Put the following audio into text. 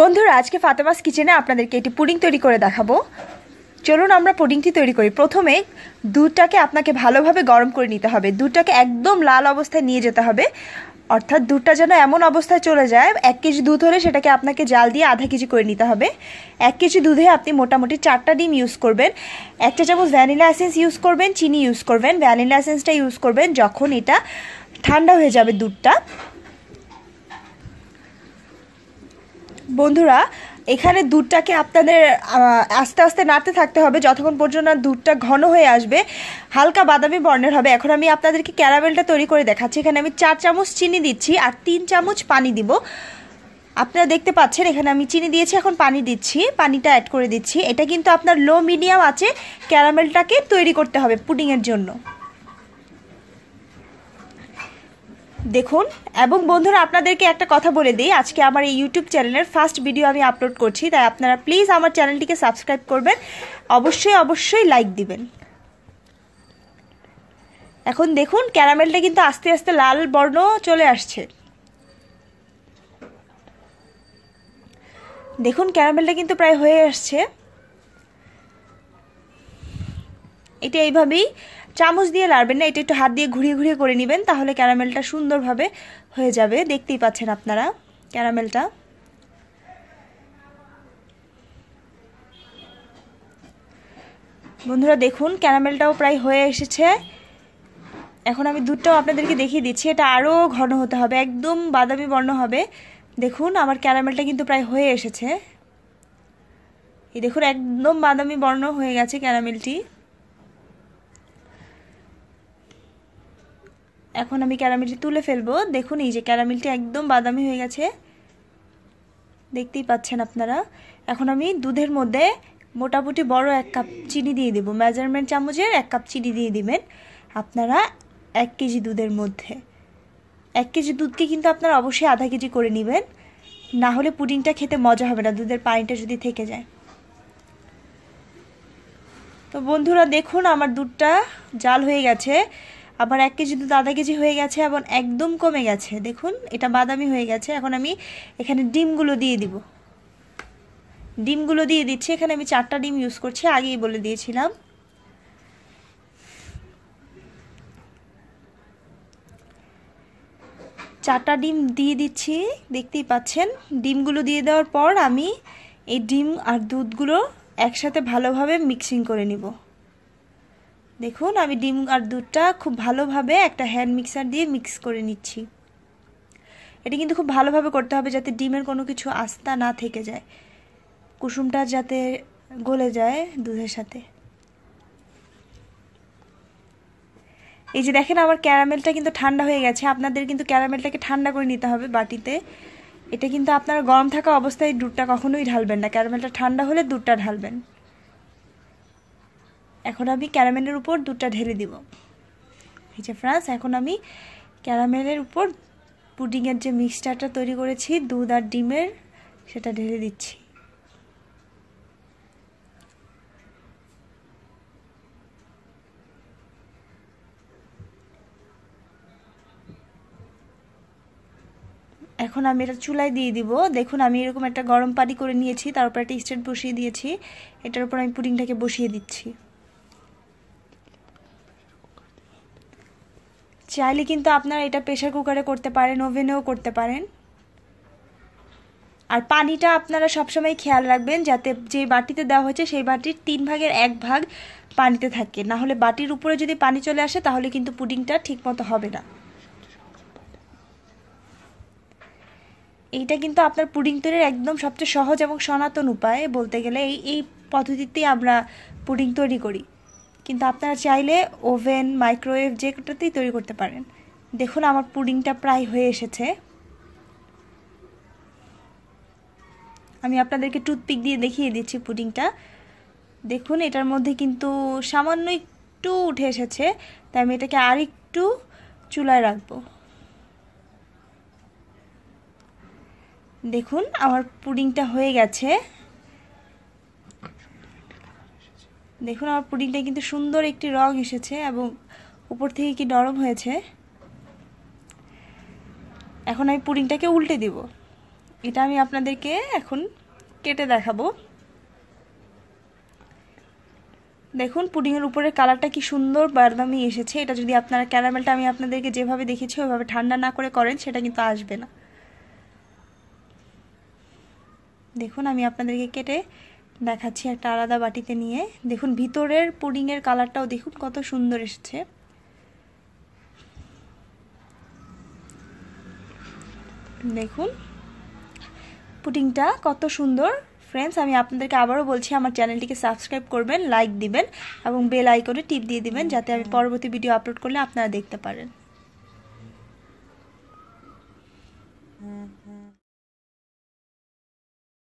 বন্ধুরা আজকে ফাতেমাস কিচেনে আপনাদেরকে এটি পুডিং তৈরি করে দেখাবো চলুন আমরা পুডিংটি তৈরি করি প্রথমে দুধটাকে আপনাকে ভালোভাবে গরম করে নিতে হবে দুধটাকে একদম লাল অবস্থায় নিয়ে যেতে হবে অর্থাৎ দুধটা যেন এমন অবস্থায় চলে যায় এক কেজি দুধ হলে সেটাকে আপনাকে জাল দিয়ে আধা কেজি করে নিতে হবে এক কেজি দুধে আপনি মোটামুটি চারটা ডিম ইউজ করবেন একটা চামচ ভ্যানিলা এসেন্স ইউজ করবেন চিনি ইউজ করবেন ভ্যানিলা এসেন্সটা ইউজ করবেন যখন এটা ঠান্ডা হয়ে যাবে দুধটা বন্ধুরা এখানে দুধটাকে আপনাদের আস্তে আস্তে নাড়তে থাকতে হবে যতক্ষণ পর্যন্ত দুধটা ঘন হয়ে আসবে হালকা বাদামি বর্ণের হবে এখন আমি আপনাদেরকে ক্যারামেলটা তৈরি করে দেখাচ্ছি এখানে আমি চার চামচ চিনি দিচ্ছি আর তিন চামচ পানি দিব আপনারা দেখতে পাচ্ছেন এখানে আমি চিনি দিয়েছি এখন পানি দিচ্ছি পানিটা অ্যাড করে দিচ্ছি এটা কিন্তু আপনার লো মিডিয়াম আছে ক্যারামেলটাকে তৈরি করতে হবে পুডিংয়ের জন্য দেখুন এবং বন্ধুরা আপনাদেরকে একটা কথা বলে দিই আজকে আমার এই ইউটিউব চ্যানেলের ফার্স্ট ভিডিও আমি আপলোড করছি তাই আপনারা প্লিজ আমার চ্যানেলটিকে সাবস্ক্রাইব করবেন অবশ্যই অবশ্যই লাইক দিবেন এখন দেখুন ক্যারামেলটা কিন্তু আস্তে আস্তে লাল বর্ণ চলে আসছে দেখুন ক্যারামেলটা কিন্তু প্রায় হয়ে আসছে এটা এইভাবেই চামচ দিয়ে লাড়বেন না এটা একটু হাত দিয়ে ঘুরিয়ে ঘুরিয়ে করে নেবেন তাহলে ক্যারামেলটা সুন্দরভাবে হয়ে যাবে দেখতেই পাচ্ছেন আপনারা ক্যারামেলটা বন্ধুরা দেখুন ক্যারামেলটাও প্রায় হয়ে এসেছে এখন আমি দুধটাও আপনাদেরকে দেখিয়ে দিচ্ছি এটা আরও ঘন হতে হবে একদম বাদামি বর্ণ হবে দেখুন আমার ক্যারামেলটা কিন্তু প্রায় হয়ে এসেছে এই দেখুন একদম বাদামি বর্ণ হয়ে গেছে ক্যারামেলটি এখন আমি ক্যারামেলটি তুলে ফেলবো দেখুন এই যে ক্যারামেলটি একদম বাদামি হয়ে গেছে দেখতেই পাচ্ছেন আপনারা এখন আমি দুধের মধ্যে মোটামুটি বড় এক কাপ চিনি দিয়ে দেবো মেজারমেন্ট চামচের এক কাপ চিনি দিয়ে দিবেন আপনারা এক কেজি দুধের মধ্যে এক কেজি দুধকে কিন্তু আপনারা অবশ্যই আধা কেজি করে নেবেন না হলে পুডিংটা খেতে মজা হবে না দুধের পানিটা যদি থেকে যায় তো বন্ধুরা দেখুন আমার দুধটা জাল হয়ে গেছে আবার এক কেজি দুধ আধা কেজি হয়ে গেছে এবং একদম কমে গেছে দেখুন এটা বাদামি হয়ে গেছে এখন আমি এখানে ডিমগুলো দিয়ে দিব ডিমগুলো দিয়ে দিচ্ছি এখানে আমি চারটা ডিম ইউজ করছি আগেই বলে দিয়েছিলাম চারটা ডিম দিয়ে দিচ্ছি দেখতেই পাচ্ছেন ডিমগুলো দিয়ে দেওয়ার পর আমি এই ডিম আর দুধগুলো একসাথে ভালোভাবে মিক্সিং করে নিব দেখুন আমি ডিম আর দুধটা খুব ভালোভাবে একটা হ্যান্ড মিক্সার দিয়ে মিক্স করে নিচ্ছি এটি কিন্তু খুব ভালোভাবে করতে হবে যাতে ডিমের কোনো কিছু আস্থা না থেকে যায় কুসুমটা যাতে গলে যায় দুধের সাথে এই যে দেখেন আমার ক্যারামেলটা কিন্তু ঠান্ডা হয়ে গেছে আপনাদের কিন্তু ক্যারামেলটাকে ঠান্ডা করে নিতে হবে বাটিতে এটা কিন্তু আপনারা গরম থাকা অবস্থায় দুধটা কখনোই ঢালবেন না ক্যারামেলটা ঠান্ডা হলে দুধটা ঢালবেন এখন আমি ক্যারামেলের উপর দুধটা ঢেলে দিব এই যে ফ্রান্স এখন আমি ক্যারামেলের উপর পুডিংয়ের যে মিক্সচারটা তৈরি করেছি দুধ আর ডিমের সেটা ঢেলে দিচ্ছি এখন আমি এটা চুলায় দিয়ে দিব দেখুন আমি এরকম একটা গরম পানি করে নিয়েছি তার উপর একটা স্টেট বসিয়ে দিয়েছি এটার উপর আমি পুডিংটাকে বসিয়ে দিচ্ছি চাইলে কিন্তু আপনারা এটা প্রেশার কুকারে করতে পারেন ওভেনেও করতে পারেন আর পানিটা আপনারা সবসময় খেয়াল রাখবেন যাতে যে বাটিতে দেওয়া হয়েছে সেই বাটির তিন ভাগের এক ভাগ পানিতে থাকে না হলে বাটির উপরে যদি পানি চলে আসে তাহলে কিন্তু পুডিংটা ঠিক মতো হবে না এইটা কিন্তু আপনার পুডিং তৈরির একদম সবচেয়ে সহজ এবং সনাতন উপায় বলতে গেলে এই এই পদ্ধতিতেই আমরা পুডিং তৈরি করি কিন্তু আপনারা চাইলে ওভেন মাইক্রোওয়েভ যেটাতেই তৈরি করতে পারেন দেখুন আমার পুডিংটা প্রায় হয়ে এসেছে আমি আপনাদেরকে টুথপিক দিয়ে দেখিয়ে দিচ্ছি পুডিংটা দেখুন এটার মধ্যে কিন্তু সামান্য একটু উঠে এসেছে তাই আমি এটাকে আর একটু চুলায় রাখবো দেখুন আমার পুডিংটা হয়ে গেছে দেখুন আমার পুডিংটা কিন্তু সুন্দর একটি রং এসেছে এবং উপর থেকে কি নরম হয়েছে এখন আমি পুডিংটাকে উল্টে দিব এটা আমি আপনাদেরকে এখন কেটে দেখাবো দেখুন পুডিংয়ের উপরের কালারটা কি সুন্দর বারদামি এসেছে এটা যদি আপনারা ক্যারামেলটা আমি আপনাদেরকে যেভাবে দেখেছি ওইভাবে ঠান্ডা না করে করেন সেটা কিন্তু আসবে না দেখুন আমি আপনাদেরকে কেটে দেখাচ্ছি একটা আলাদা বাটিতে নিয়ে দেখুন ভিতরের পুডিংয়ের কালারটাও দেখুন কত সুন্দর এসেছে দেখুন পুডিংটা কত সুন্দর ফ্রেন্ডস আমি আপনাদেরকে আবারও বলছি আমার চ্যানেলটিকে সাবস্ক্রাইব করবেন লাইক দিবেন এবং বেল আইকনে টিপ দিয়ে দিবেন যাতে আমি পরবর্তী ভিডিও আপলোড করলে আপনারা দেখতে পারেন